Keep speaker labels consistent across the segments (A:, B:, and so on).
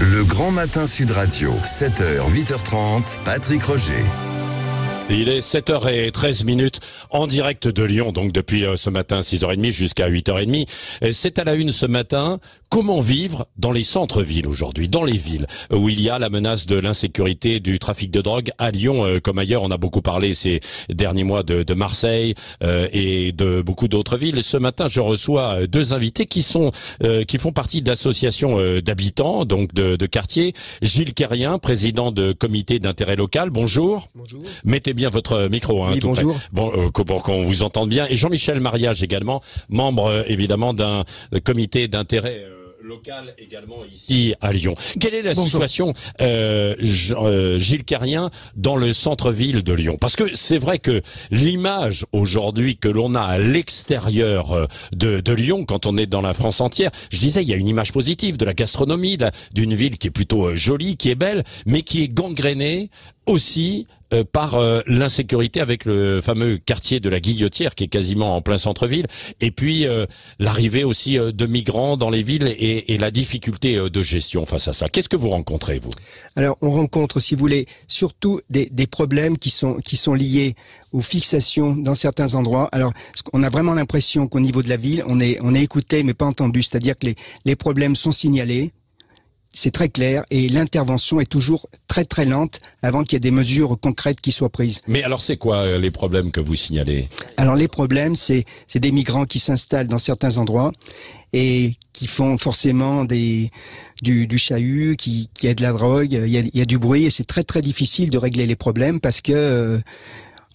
A: Le grand matin Sud Radio, 7h, 8h30, Patrick Roger. Il est 7h13 minutes en direct de Lyon, donc depuis euh, ce matin 6h30 jusqu'à 8h30. C'est à la une ce matin. Comment vivre dans les centres-villes aujourd'hui, dans les villes où il y a la menace de l'insécurité, du trafic de drogue à Lyon euh, comme ailleurs. On a beaucoup parlé ces derniers mois de, Marseille euh, et de beaucoup d'autres villes. Ce matin, je reçois deux invités qui sont qui font partie d'associations d'habitants, donc de, de quartiers. Gilles Kerrien, président de comité d'intérêt local. Bonjour. Bonjour bien votre euh, micro. Hein, bonjour. Bon, euh, pour qu'on vous entende bien. Et Jean-Michel Mariage également, membre euh, évidemment d'un comité d'intérêt. local également ici à Lyon. Quelle est la situation, Gilles Carrien, dans le centre-ville de Lyon Parce que c'est vrai que l'image aujourd'hui que l'on a à l'extérieur de, de, Lyon, quand on est dans la France entière, je disais, il y a une image positive de la gastronomie, d'une ville qui est plutôt jolie, qui est belle, mais qui est gangrénée aussi euh, par euh, l'insécurité avec le fameux quartier de la Guillotière qui est quasiment en plein centre-ville, et puis euh, l'arrivée aussi de migrants dans les villes et, la difficulté de gestion face à ça. Qu'est-ce que vous rencontrez, vous
B: Alors, on rencontre, si vous voulez, surtout des, des problèmes qui sont, qui sont liés aux fixations dans certains endroits. Alors, on a vraiment l'impression qu'au niveau de la ville, on est, on est écouté mais pas entendu, c'est-à-dire que les, les problèmes sont signalés, c'est très clair et l'intervention est toujours très très lente avant qu'il y ait des mesures concrètes qui soient prises.
A: Mais alors c'est quoi euh, les problèmes que vous signalez
B: Alors les problèmes, c'est des migrants qui s'installent dans certains endroits et qui font forcément des, du, du chahut, qui, qui a de la drogue, il y a, du bruit et c'est très très difficile de régler les problèmes parce que... Euh,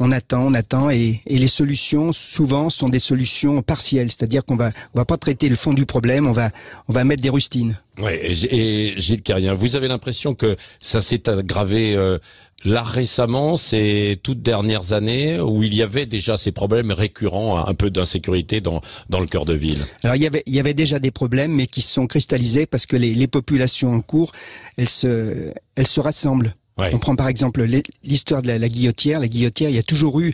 B: on attend, on attend, et, les solutions souvent sont des solutions partielles, c'est-à-dire qu'on va, va pas traiter le fond du problème, on va, on va mettre des rustines.
A: Ouais, et, Gilles Carrien, vous avez l'impression que ça s'est aggravé euh, là récemment, ces toutes dernières années, où il y avait déjà ces problèmes récurrents, un peu d'insécurité dans, dans le cœur de ville
B: Alors il y, avait, il y avait déjà des problèmes, mais qui se sont cristallisés parce que les, populations en cours, elles se, elles se rassemblent. On prend par exemple l'histoire de la, guillotière. La guillotière, il y a toujours eu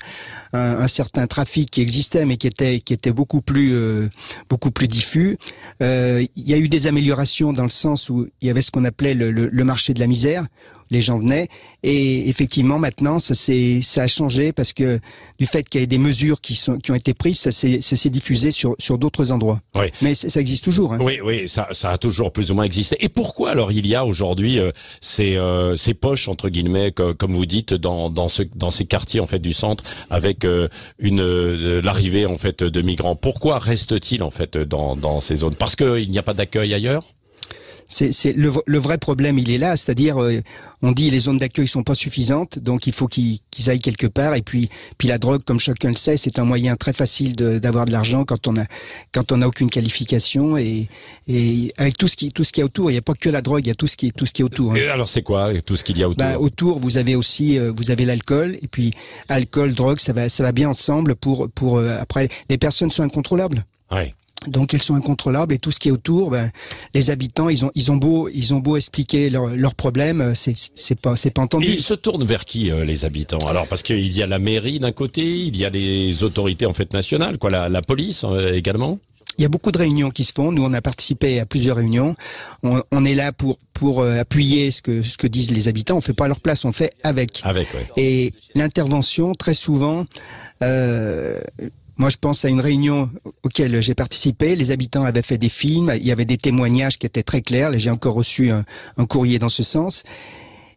B: un, certain trafic qui existait, mais qui était qui était beaucoup plus euh, beaucoup plus diffus. Euh, il y a eu des améliorations dans le sens où il y avait ce qu'on appelait le marché de la misère, les gens venaient. Et effectivement, maintenant, ça, ça a changé parce que du fait qu'il y ait des mesures qui, sont, qui ont été prises, ça s'est diffusé sur, sur d'autres endroits. Mais ça existe toujours. Hein.
A: Oui, oui, ça, ça, a toujours plus ou moins existé. Et pourquoi alors il y a aujourd'hui euh, euh, ces, poches, entre guillemets, comme vous dites, dans, dans, ce, dans ces quartiers en fait du centre, avec euh, une l'arrivée en fait de migrants Pourquoi reste-t-il en fait dans, dans ces zones Parce qu'il n'y a pas d'accueil ailleurs
B: c'est le, vrai problème, il est là, c'est-à-dire euh, on dit les zones d'accueil sont pas suffisantes, donc il faut qu'ils aillent quelque part. Et puis, puis la drogue, comme chacun le sait, c'est un moyen très facile d'avoir de, l'argent quand on a quand on n'a aucune qualification et, avec tout ce qui tout ce qui est autour. Il n'y a pas que la drogue, il y a tout ce qui tout ce qui est autour. Hein.
A: alors c'est quoi tout ce qu'il y a autour bah,
B: Autour, vous avez aussi euh, vous avez l'alcool et puis alcool, drogue, ça va ça va bien ensemble pour pour euh, après les personnes sont incontrôlables. Ouais. Donc elles sont incontrôlables et tout ce qui est autour, ben, les habitants, ils ont, ils ont beau, ils ont beau expliquer leurs leur problèmes, euh, c'est, pas, c'est pas entendu. Et ils se
A: tournent vers qui euh, les habitants Alors parce qu'il y a la mairie d'un côté, il y a les autorités en fait nationales, quoi, la, police euh, également.
B: Il y a beaucoup de réunions qui se font. Nous, on a participé à plusieurs réunions. On, est là pour pour appuyer ce que ce que disent les habitants. On fait pas à leur place, on fait avec. Avec. Et l'intervention, très souvent, moi, je pense à une réunion auquel j'ai participé. Les habitants avaient fait des films. Il y avait des témoignages qui étaient très clairs. J'ai encore reçu un, courrier dans ce sens.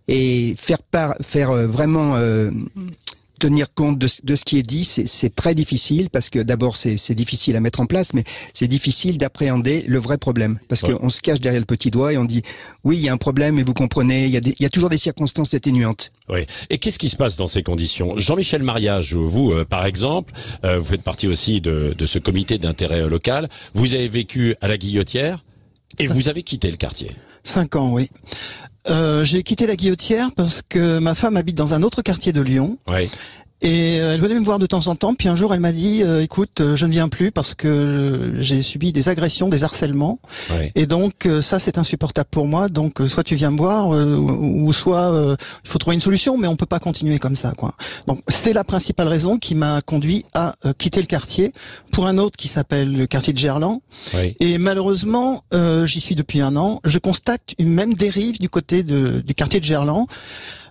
B: Et faire, faire euh, vraiment euh, tenir compte de, de, ce qui est dit, c'est très difficile parce que d'abord c'est difficile à mettre en place, mais c'est difficile d'appréhender le vrai problème parce qu'on se cache derrière le petit doigt et on dit oui il y a un problème et vous comprenez, il y a, il y a toujours des circonstances atténuantes.
A: Oui. Et qu'est-ce qui se passe dans ces conditions Jean-Michel Mariage, vous euh, par exemple, euh, vous faites partie aussi de, de ce comité d'intérêt local. Vous avez vécu à la Guillotière et vous avez quitté le quartier.
C: Cinq ans, oui. Euh, j'ai quitté la Guillotière parce que ma femme habite dans un autre quartier de Lyon. Et euh, elle venait me voir de temps en temps, puis un jour elle m'a dit euh, écoute, euh, je ne viens plus parce que j'ai subi des agressions, des harcèlements. Et donc ça c'est insupportable pour moi. Donc soit tu viens me voir ou, soit il faut trouver une solution mais on peut pas continuer comme ça quoi. Donc c'est la principale raison qui m'a conduit à quitter le quartier pour un autre qui s'appelle le quartier de Gerland. Et malheureusement, j'y suis depuis un an, je constate une même dérive du côté de, du quartier de Gerland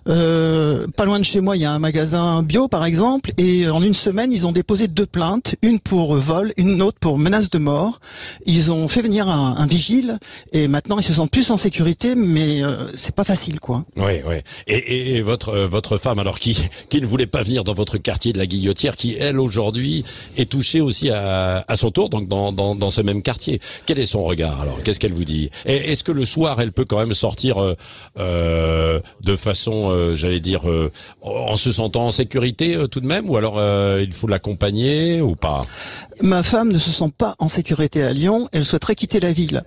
C: euh, pas loin de chez moi, il y a un magasin bio, par exemple, et en une semaine, ils ont déposé deux plaintes, une pour vol, une autre pour menace de mort. Ils ont fait venir un, vigile, et maintenant, ils se sentent plus en sécurité, mais euh, c'est pas facile, quoi.
A: Oui, oui. Et, et, votre euh, votre femme, alors qui ne voulait pas venir dans votre quartier de la Guillotière, qui elle aujourd'hui est touchée aussi à, son tour, donc dans, dans ce même quartier. Quel est son regard alors Qu'est-ce qu'elle vous dit Est-ce que le soir, elle peut quand même sortir de façon euh, j'allais dire, euh, en se sentant en sécurité euh, tout de même, ou alors il faut l'accompagner ou pas
C: Ma femme ne se sent pas en sécurité à Lyon, elle souhaiterait quitter la ville.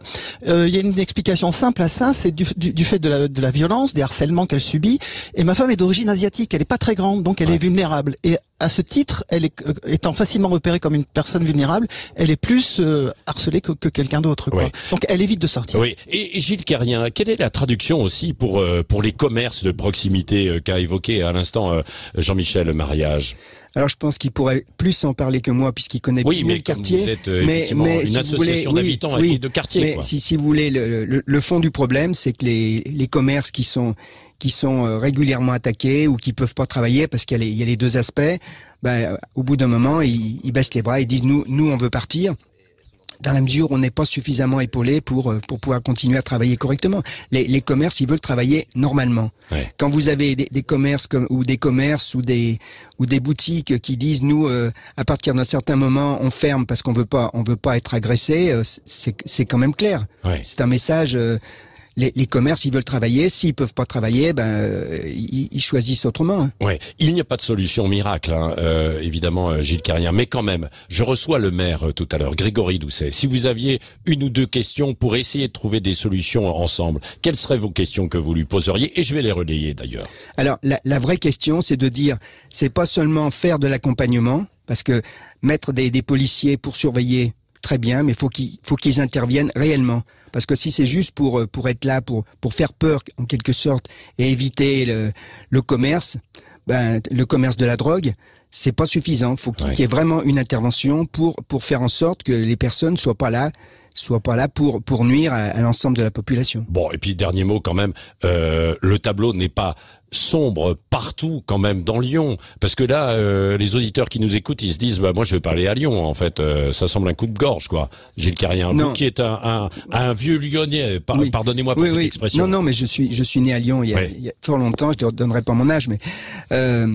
C: Il y a une explication simple à ça, c'est du, fait de la, violence, des harcèlements qu'elle subit, et ma femme est d'origine asiatique, elle n'est pas très grande, donc elle est vulnérable. Et à ce titre, elle est, euh, étant facilement repérée comme une personne vulnérable, elle est plus euh, harcelée que, quelqu'un d'autre. Donc elle évite de sortir.
A: Et Gilles Carrien, quelle est la traduction aussi pour euh, pour les commerces de proximité qu'a évoqué à l'instant Jean-Michel
B: Mariage alors je pense qu'il pourrait plus en parler que moi puisqu'il connaît oui, bien le quartier.
A: mais une association d'habitants de quartier. Mais
B: Si, vous voulez, le, fond du problème, c'est que les, les commerces qui sont qui sont euh, régulièrement attaqués ou qui peuvent pas travailler parce qu'il y, y, a les deux aspects, ben, euh, au bout d'un moment, ils, baissent les bras, et disent nous, nous, on veut partir. Dans la mesure où on n'est pas suffisamment épaulé pour euh, pour pouvoir continuer à travailler correctement. Les, les commerces, ils veulent travailler normalement. Quand vous avez des, des, commerces comme ou des commerces ou des ou des boutiques qui disent nous à partir d'un certain moment on ferme parce qu'on veut pas on veut pas être agressé, c'est quand même clair. C'est un message les, commerces, ils veulent travailler. S'ils peuvent pas travailler, ben euh, ils, choisissent autrement. Hein.
A: Ouais, il n'y a pas de solution miracle, hein, euh, évidemment, euh, Gilles Carrière. Mais quand même, je reçois le maire tout à l'heure, Grégory Doucet. Si vous aviez une ou deux questions pour essayer de trouver des solutions ensemble, quelles seraient vos questions que vous lui poseriez Et je vais les relayer d'ailleurs.
B: Alors, la, vraie question, c'est de dire, c'est pas seulement faire de l'accompagnement, parce que mettre des, des policiers pour surveiller, très bien, mais faut qu'il faut qu'ils interviennent réellement. Parce que si c'est juste pour euh, pour être là, pour pour faire peur en quelque sorte et éviter le, commerce, ben, le commerce de la drogue, c'est pas suffisant. Faut qu'il y ait vraiment une intervention pour pour faire en sorte que les personnes soient pas là soit pas là pour pour nuire à, l'ensemble de la population.
A: Bon, et puis dernier mot quand même, euh, le tableau n'est pas sombre partout quand même dans Lyon parce que là euh, les auditeurs qui nous écoutent ils se disent bah moi je vais parler à Lyon en fait euh, ça semble un coup de gorge quoi Gilles carrière vous qui est un, un, vieux lyonnais pardonnez-moi pour cette expression non non mais
B: je suis je suis né à Lyon il y a, il fort longtemps je ne donnerai pas mon âge mais euh,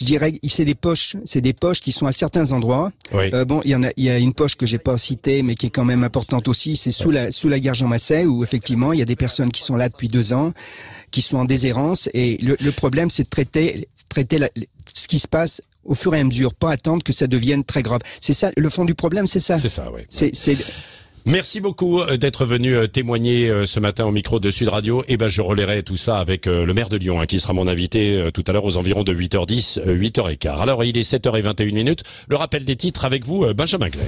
B: je dirais, c'est des poches, c'est des poches qui sont à certains endroits. Euh, bon, il y en a, il y a une poche que j'ai pas citée, mais qui est quand même importante aussi. C'est sous la sous la gare Jean Massé, où effectivement, il y a des personnes qui sont là depuis deux ans, qui sont en déshérence, et le, le problème, c'est de traiter traiter ce qui se passe au fur et à mesure, pas attendre que ça devienne très grave. C'est ça, le fond du problème, c'est ça. C'est ça, oui. C'est
A: Merci beaucoup euh, d'être venu euh, témoigner euh, ce matin au micro de Sud Radio. Et eh ben, je relairai tout ça avec le maire de Lyon, hein, qui sera mon invité tout à l'heure aux environs de 8h10, 8h15. Alors, il est 7h21 minutes. Le rappel des titres avec vous, Benjamin Gley.